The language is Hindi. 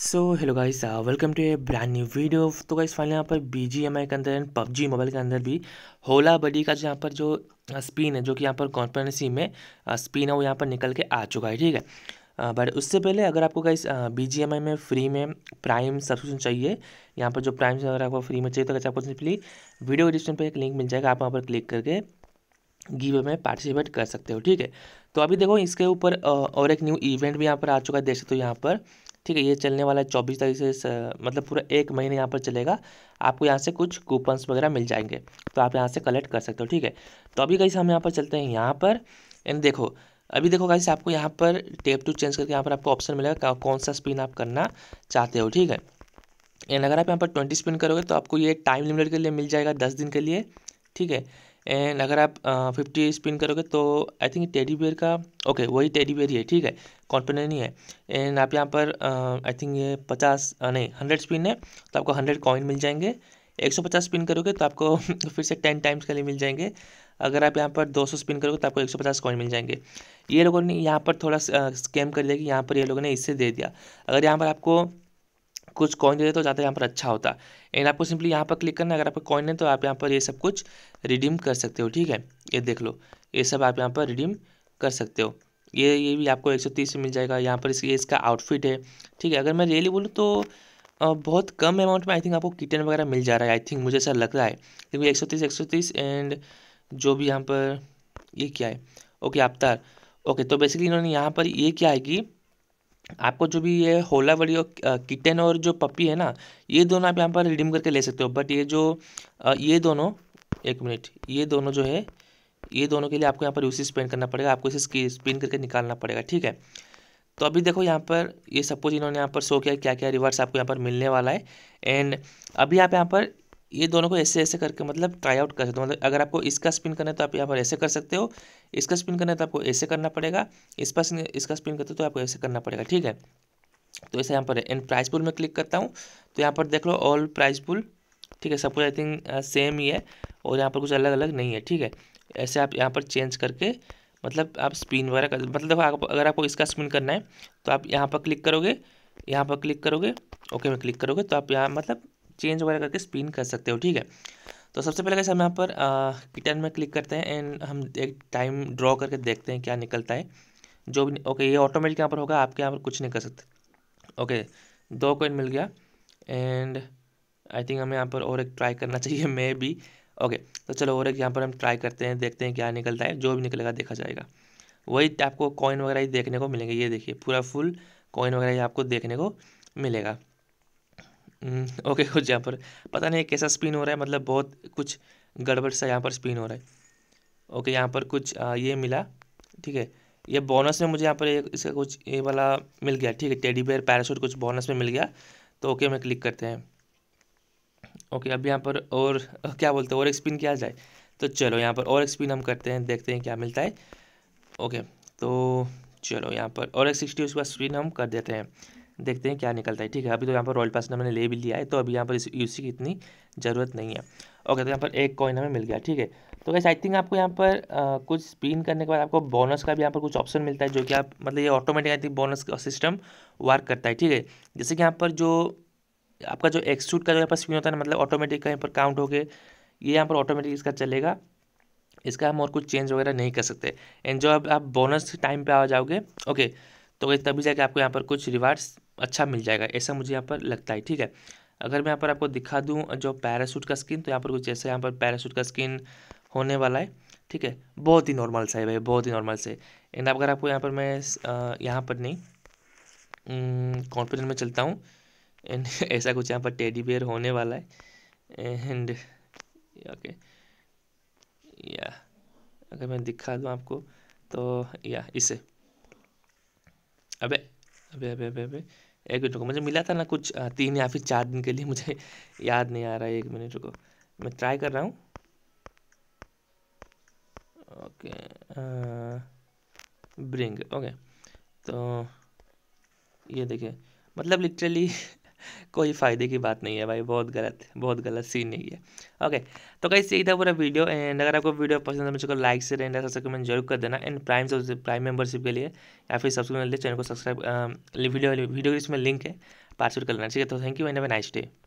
so hello guys welcome to a brand new video तो गाइस फाइनली यहाँ पर बी जी एम आई के अंदर एंड पबजी मोबाइल के अंदर भी होला बडी का जो यहाँ पर जो स्पिन uh, है जो कि यहाँ पर कॉन्फ्रेंसी में स्पिन uh, है वो यहाँ पर निकल के आ चुका है ठीक है बट uh, उससे पहले अगर आपको guys B G M I में फ्री में प्राइम सब्सक्रिप्शन चाहिए यहाँ पर जो प्राइम अगर आपको फ्री में चाहिए तो गाइस आपको सिंपली वीडियो डिस्क्रिप्शन पर एक लिंक मिल जाएगा आप वहाँ पर क्लिक करके गिवे में पार्टिसिपेट कर सकते हो ठीक है तो अभी देखो इसके ऊपर और एक न्यू इवेंट भी यहाँ पर आ चुका है देख सकते हो यहाँ पर ठीक है ये चलने वाला है चौबीस तारीख से मतलब पूरा एक महीने यहाँ पर चलेगा आपको यहाँ से कुछ कूपन्स वगैरह मिल जाएंगे तो आप यहाँ से कलेक्ट कर सकते हो ठीक है तो अभी कैसे हम यहाँ पर चलते हैं यहाँ पर एंड देखो अभी देखो कैसे आपको यहाँ पर टेप टू चेंज करके यहाँ पर आपको ऑप्शन मिलेगा कौन सा स्पिन आप करना चाहते हो ठीक है एंड अगर आप यहाँ पर ट्वेंटी स्पिन करोगे तो आपको ये टाइम लिमिटेड के लिए मिल जाएगा दस दिन के लिए ठीक है एंड अगर आप फिफ्टी स्पिन करोगे तो आई थिंक टेडी बेयर का ओके वही टेडी बेयर ही है ठीक है कॉन्फिडेंट नहीं है एंड आप यहाँ पर आई थिंक ये पचास नहीं हंड्रेड स्पिन है तो आपको हंड्रेड कॉइन मिल जाएंगे एक सौ पचास स्पिन करोगे तो आपको फिर से टेन टाइम्स के लिए मिल जाएंगे अगर आप यहाँ पर दो सौ स्पिन करोगे तो आपको एक सौ पचास कॉइन मिल जाएंगे ये लोगों ने यहाँ पर थोड़ा स्कैम कर दिया कि यहाँ पर ये लोगों ने इससे दे दिया अगर यहाँ पर आपको कुछ कॉइन दे तो ज़्यादा यहाँ पर अच्छा होता एंड आपको सिंपली यहाँ पर क्लिक करना अगर आपका कॉइन है तो आप यहाँ पर ये सब कुछ रिडीम कर सकते हो ठीक है ये देख लो ये सब आप यहाँ पर रिडीम कर सकते हो ये ये भी आपको 130 में मिल जाएगा यहाँ पर इस, ये इसका आउटफिट है ठीक है अगर मैं रियली बोलूँ तो बहुत कम अमाउंट में आई थिंक आपको किटन वगैरह मिल जा रहा है आई थिंक मुझे ऐसा लग रहा है क्योंकि एक सौ तीस एक सौ तीस एंड जो भी यहाँ पर ये क्या है ओके अवतार ओके तो बेसिकली इन्होंने यहाँ पर ये क्या है कि आपको जो भी ये होला वाली किटन और जो पप्पी है ना ये दोनों आप यहाँ पर रिडीम करके ले सकते हो बट ये जो ये दोनों एक मिनट ये दोनों जो है ये दोनों के लिए आपको यहाँ पर यूसी स्पेंड करना पड़ेगा आपको इसे स्पिन करके निकालना पड़ेगा ठीक है तो अभी देखो यहाँ पर ये सब कुछ इन्होंने यहाँ पर शो किया क्या क्या रिवर्स आपको यहाँ पर मिलने वाला है एंड अभी आप यहाँ पर ये दोनों को ऐसे ऐसे करके मतलब ट्राई आउट कर सकते हो मतलब अगर आपको इसका स्पिन करना है तो आप यहाँ पर ऐसे कर सकते हो इसका स्पिन करना है तो आपको ऐसे करना पड़ेगा इस पर इसका स्पिन करते हो तो आपको ऐसे करना पड़ेगा ठीक है तो ऐसे यहाँ पर है एंड प्राइस पुल में क्लिक करता हूँ तो यहाँ पर देख लो ऑल प्राइस पुल ठीक है सब कुछ आई थिंक सेम ही है और यहाँ पर कुछ अलग अलग नहीं है ठीक है ऐसे आप यहाँ पर चेंज करके मतलब आप स्पिन वगैरह कर मतलब आप अगर आपको इसका स्पिन करना है तो आप यहाँ पर क्लिक करोगे यहाँ पर क्लिक करोगे ओके में क्लिक करोगे तो आप यहाँ मतलब चेंज वगैरह करके स्पिन कर सकते हो ठीक है तो सबसे पहले कैसे हम यहाँ पर किटन में क्लिक करते हैं एंड हम एक टाइम ड्रॉ करके देखते हैं क्या निकलता है जो भी ओके ये ऑटोमेटिक यहाँ पर होगा आपके यहाँ पर कुछ नहीं कर सकते ओके दो कोइन मिल गया एंड आई थिंक हमें यहाँ पर और एक ट्राई करना चाहिए मे भी ओके तो चलो और एक यहाँ पर हम ट्राई करते हैं देखते हैं क्या निकलता है जो भी निकलेगा देखा जाएगा वही आपको कॉइन वगैरह ही देखने को मिलेंगे ये देखिए पूरा फुल कॉइन वगैरह ही आपको देखने को मिलेगा ओके कुछ यहाँ पर पता नहीं कैसा स्पिन हो रहा है मतलब बहुत कुछ गड़बड़ सा यहाँ पर स्पिन हो रहा है ओके यहाँ पर कुछ आ, ये मिला ठीक है ये बोनस में मुझे यहाँ पर इसका कुछ ये वाला मिल गया ठीक है टेडी बेयर पैराशूट कुछ बोनस में मिल गया तो ओके में क्लिक करते हैं ओके अब यहाँ पर और क्या बोलते हैं और एक स्पिन किया जाए तो चलो यहाँ पर और एक स्पिन हम करते हैं देखते हैं क्या मिलता है ओके तो चलो यहाँ पर और एक सिक्सटी उसके बाद स्पिन हम कर देते हैं देखते हैं क्या निकलता है ठीक है अभी तो यहाँ पर रॉयल पास ने मैंने ले भी लिया है तो अभी यहाँ पर इस यू की इतनी ज़रूरत नहीं है ओके तो यहाँ पर एक कॉइन हमें मिल गया ठीक है तो वैसे आई थिंक आपको यहाँ पर आ, कुछ स्पिन करने के बाद आपको बोनस का भी यहाँ पर कुछ ऑप्शन मिलता है जो कि आप मतलब ये ऑटोमेटिक आई थिंक बोनस का सिस्टम वर्क करता है ठीक है जैसे कि यहाँ पर जो आपका जो एक्सूट का जो यहाँ पर स्पिन होता है ना मतलब ऑटोमेटिक का यहाँ पर काउंट हो गए ये यहाँ पर ऑटोमेटिक इसका चलेगा इसका हम और कुछ चेंज वगैरह नहीं कर सकते एंड जो अब आप बोनस टाइम पर आ जाओगे ओके तो वैसे तभी जाके आपको यहाँ पर कुछ रिवार्ड्स अच्छा मिल जाएगा ऐसा मुझे यहाँ पर लगता है ठीक है अगर मैं यहाँ पर आपको दिखा दूँ जो पैरासूट का स्किन तो यहाँ पर कुछ ऐसा यहाँ पर पैरासूट का स्किन होने वाला है ठीक है बहुत ही नॉर्मल सा है भाई बहुत ही नॉर्मल से एंड अगर आपको यहाँ पर मैं यहाँ पर नहीं कॉन्फिडेंट में चलता हूँ एंड ऐसा कुछ यहाँ पर टेडी बेयर होने वाला है एंड ओके या अगर मैं दिखा दूँ आपको तो या इसे अबे अबे अबे अबे अबे एक मिनट रुको मुझे मिला था ना कुछ तीन या फिर चार दिन के लिए मुझे याद नहीं आ रहा है एक मिनट रुको मैं ट्राई कर रहा हूँ ओके ब्रिंग ओके तो ये देखिए मतलब लिटरली कोई फ़ायदे की बात नहीं है भाई बहुत गलत बहुत गलत सीन नहीं है ओके तो कहीं यही था पूरा वीडियो एंड अगर आपको वीडियो पसंद है तो मुझे को लाइक से एंड कमेंट जरूर कर देना एंड प्राइम प्राइम मेंबरशिप के लिए या फिर सब्सक्राइब चैनल को सब्सक्राइब वीडियो वीडियो इसमें लिंक है पार्सल कर लेना ठीक है तो thank you and nice day